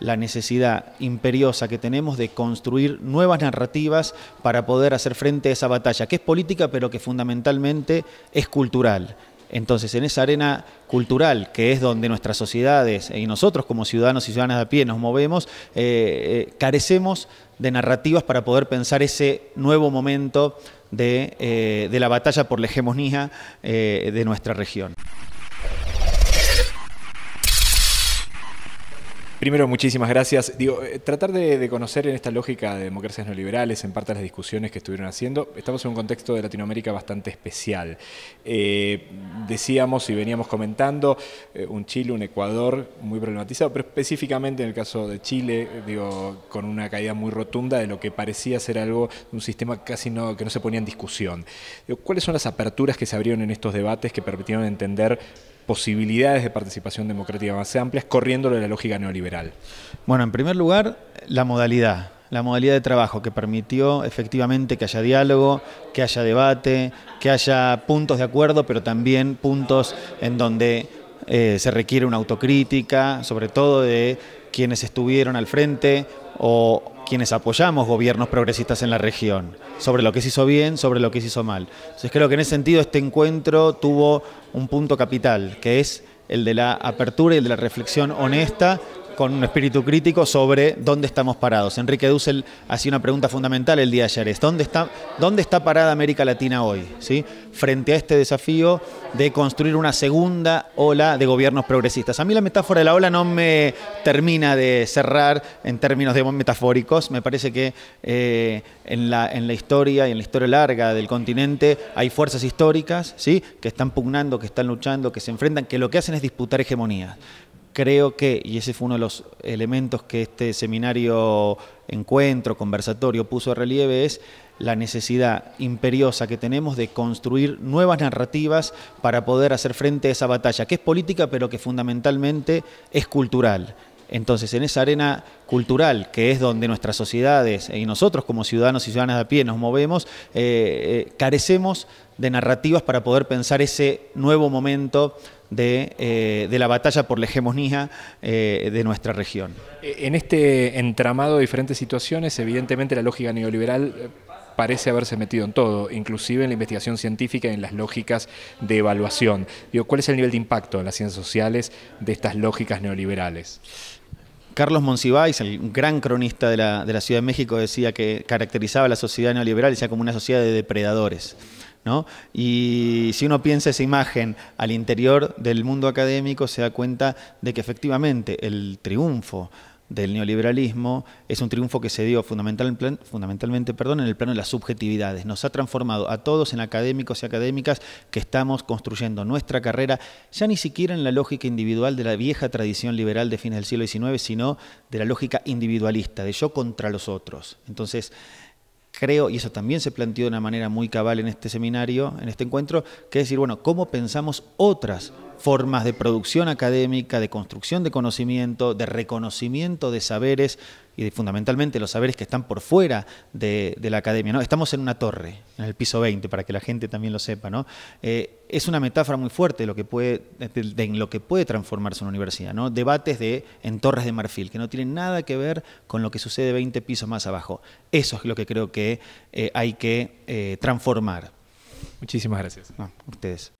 la necesidad imperiosa que tenemos de construir nuevas narrativas para poder hacer frente a esa batalla, que es política, pero que fundamentalmente es cultural. Entonces, en esa arena cultural, que es donde nuestras sociedades eh, y nosotros como ciudadanos y ciudadanas de a pie nos movemos, eh, eh, carecemos de narrativas para poder pensar ese nuevo momento de la batalla por la hegemonía de nuestra región. Primero, muchísimas gracias. Digo, eh, tratar de, conocer en esta lógica de democracias neoliberales, en parte las discusiones que estuvieron haciendo, estamos en un contexto de Latinoamérica bastante especial. Eh, decíamos y veníamos comentando eh, un Chile, un Ecuador muy problematizado, pero específicamente en el caso de Chile, digo, con una caída muy rotunda de lo que parecía ser algo, un sistema casi no, que no se ponía en discusión. ¿Cuáles son las aperturas que se abrieron en estos debates que permitieron entender posibilidades de participación democrática más amplias, de la lógica neoliberal? Bueno, en primer lugar, la modalidad la modalidad de trabajo que permitió efectivamente que haya diálogo, que haya debate, que haya puntos de acuerdo, pero también puntos en donde eh, se requiere una autocrítica, sobre todo de quienes estuvieron al frente o, quienes apoyamos gobiernos progresistas en la región, sobre lo que se hizo bien, sobre lo que se hizo mal. Entonces creo que en ese sentido este encuentro tuvo un punto capital, que es el de la apertura y el de la reflexión honesta con un espíritu crítico sobre dónde estamos parados. Enrique Dussel hacía una pregunta fundamental el día de ayer, ¿dónde está, dónde está parada América Latina hoy? ¿Sí? Frente a este desafío de construir una segunda ola de gobiernos progresistas. A mí la metáfora de la ola no me termina de cerrar en términos de metafóricos, me parece que eh, en, la, en la historia y en la historia larga del continente hay fuerzas históricas ¿sí? que están pugnando, que están luchando, que se enfrentan, que lo que hacen es disputar hegemonías creo que, y ese fue uno de los elementos que este seminario, encuentro, conversatorio puso a relieve, es la necesidad imperiosa que tenemos de construir nuevas narrativas para poder hacer frente a esa batalla, que es política, pero que fundamentalmente es cultural entonces, en esa arena cultural, que es donde nuestras sociedades eh, y nosotros como ciudadanos y ciudadanas de a pie nos movemos, eh, eh, carecemos de narrativas para poder pensar ese nuevo momento de la batalla por la hegemonía de nuestra región. En este entramado de diferentes situaciones, evidentemente la lógica neoliberal parece haberse metido en todo, inclusive en la investigación científica y en las lógicas de evaluación. ¿Cuál es el nivel de impacto en las ciencias sociales de estas lógicas neoliberales? Carlos Monsiváis, el gran cronista de la, Ciudad de México, decía que caracterizaba a la sociedad neoliberal decía como una sociedad de depredadores. ¿no? Y si uno piensa esa imagen al interior del mundo académico, se da cuenta de que efectivamente el triunfo del neoliberalismo es un triunfo que se dio fundamentalmente perdón, en el plano de las subjetividades. Nos ha transformado a todos en académicos y académicas que estamos construyendo nuestra carrera, ya ni siquiera en la lógica individual de la vieja tradición liberal de fines del siglo XIX, sino de la lógica individualista, de yo contra los otros. Entonces, creo, y eso también se planteó de una manera muy cabal en este seminario, en este encuentro, que es decir, bueno, ¿cómo pensamos otras formas de producción académica, de construcción de conocimiento, de reconocimiento de saberes y fundamentalmente los saberes que están por fuera de, la academia. ¿no? Estamos en una torre, en el piso 20, para que la gente también lo sepa. ¿no? Eh, es una metáfora muy fuerte de lo que puede, lo que puede transformarse una universidad. ¿no? Debates de, en torres de marfil, que no tienen nada que ver con lo que sucede 20 pisos más abajo. Eso es lo que creo que eh, hay que eh, transformar. Muchísimas gracias. ustedes.